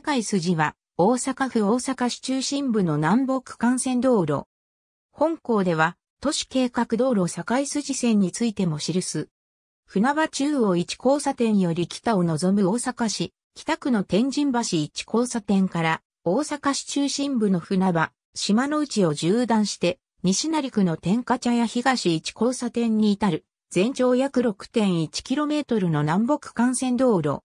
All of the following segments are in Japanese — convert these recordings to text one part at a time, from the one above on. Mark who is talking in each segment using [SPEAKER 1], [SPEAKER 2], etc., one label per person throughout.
[SPEAKER 1] 堺筋は、大阪府大阪市中心部の南北幹線道路。本校では、都市計画道路堺筋線についても記す。船場中央1交差点より北を望む大阪市、北区の天神橋1交差点から、大阪市中心部の船場、島の内を縦断して、西成区の天下茶屋東1交差点に至る、全長約 6.1km の南北幹線道路。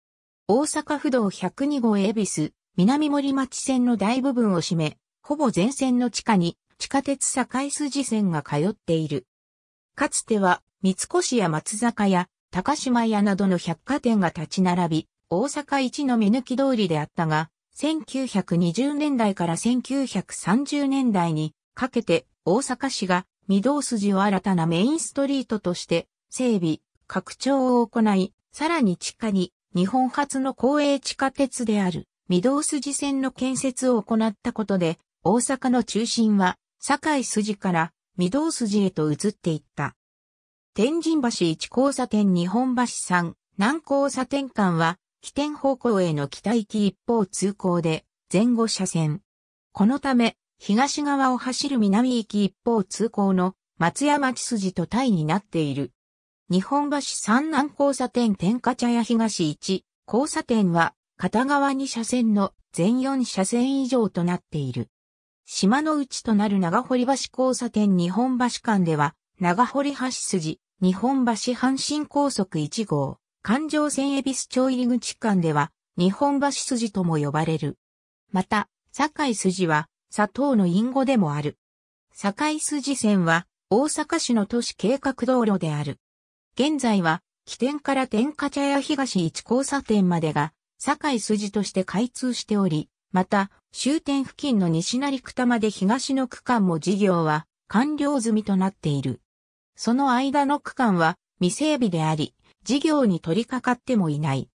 [SPEAKER 1] 大阪府道102号恵比寿、南森町線の大部分を占め、ほぼ全線の地下に地下鉄堺筋線が通っている。かつては三越や松坂屋、高島屋などの百貨店が立ち並び、大阪一の目抜き通りであったが、1920年代から1930年代にかけて大阪市が御堂筋を新たなメインストリートとして整備、拡張を行い、さらに地下に日本初の公営地下鉄である、御堂筋線の建設を行ったことで、大阪の中心は、堺筋から御堂筋へと移っていった。天神橋1交差点日本橋3、南交差点間は、起点方向への北行き一方通行で、前後車線。このため、東側を走る南行き一方通行の松山地筋と対になっている。日本橋三南交差点天下茶屋東1交差点は片側2車線の全4車線以上となっている。島の内となる長堀橋交差点日本橋間では、長堀橋筋、日本橋阪神高速1号、環状線恵比寿町入口間では、日本橋筋とも呼ばれる。また、堺筋は、佐藤の隠語でもある。堺筋線は、大阪市の都市計画道路である。現在は、起点から天下茶屋東一交差点までが、堺筋として開通しており、また、終点付近の西成多まで東の区間も事業は完了済みとなっている。その間の区間は未整備であり、事業に取り掛かってもいない。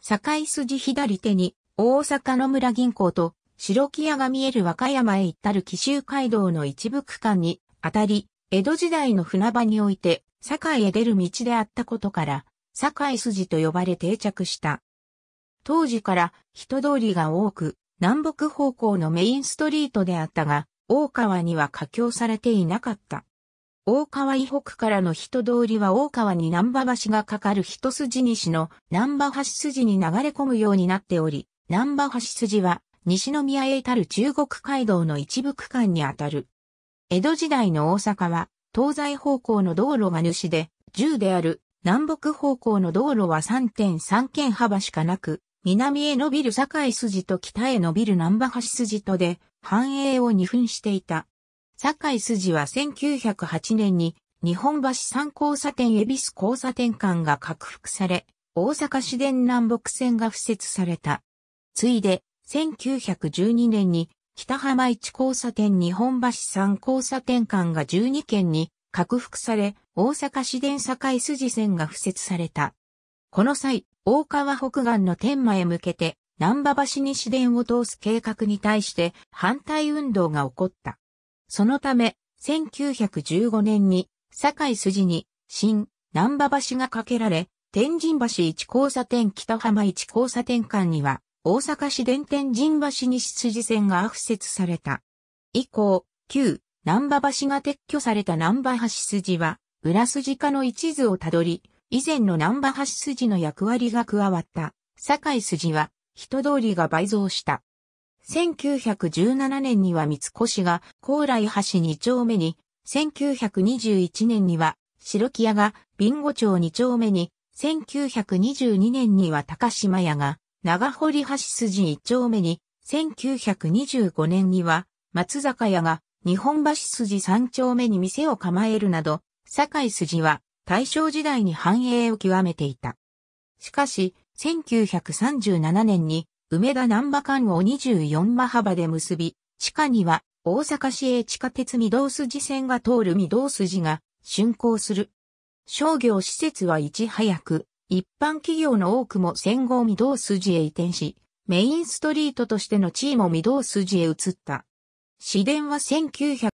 [SPEAKER 1] 堺筋左手に大阪の村銀行と白木屋が見える和歌山へ行ったる紀州街道の一部区間にあたり、江戸時代の船場において堺へ出る道であったことから、堺筋と呼ばれ定着した。当時から人通りが多く、南北方向のメインストリートであったが、大川には架橋されていなかった。大川以北からの人通りは大川に南波橋がかかる一筋西の南波橋筋に流れ込むようになっており、南波橋筋は西宮へ至る中国街道の一部区間にあたる。江戸時代の大阪は東西方向の道路は主で、10である、南北方向の道路は3.3圏幅しかなく、南へ伸びる堺筋と北へ伸びる南波橋筋とで、繁栄を二分していた。堺筋は1908年に、日本橋三交差点恵比寿交差点間が拡幅され、大阪市電南北線が付設された。ついで、1912年に北浜一交差点日本橋三交差点間が12件に拡幅され、大阪市電堺筋線が付設された。この際、大川北岸の天満へ向けて、南馬橋に市電を通す計画に対して反対運動が起こった。そのため、1915年に、堺筋に、新、南馬橋が架けられ、天神橋一交差点北浜一交差点間には、大阪市電天神橋西筋線が敷設された。以降、旧、南波橋が撤去された南波橋筋は、裏筋化の一途をたどり、以前の南波橋筋の役割が加わった、堺筋は、人通りが倍増した。1917年には三越が高麗橋二丁目に、1921年には白木屋がビンゴ町二丁目に、1922年には高島屋が長堀橋筋一丁目に、1925年には、松坂屋が日本橋筋三丁目に店を構えるなど、堺筋は大正時代に繁栄を極めていた。しかし、1937年に梅田南波間を24馬幅で結び、地下には大阪市営地下鉄御堂筋線が通る御堂筋が竣工する。商業施設はいち早く一般企業の多くも戦後御堂筋へ移転し、メインストリートとしての地位も御堂筋へ移った。市電は1900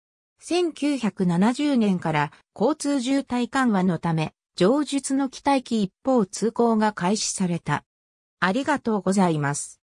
[SPEAKER 1] 1970年から交通渋滞緩和のため、上述の期待期一方通行が開始された。ありがとうございます。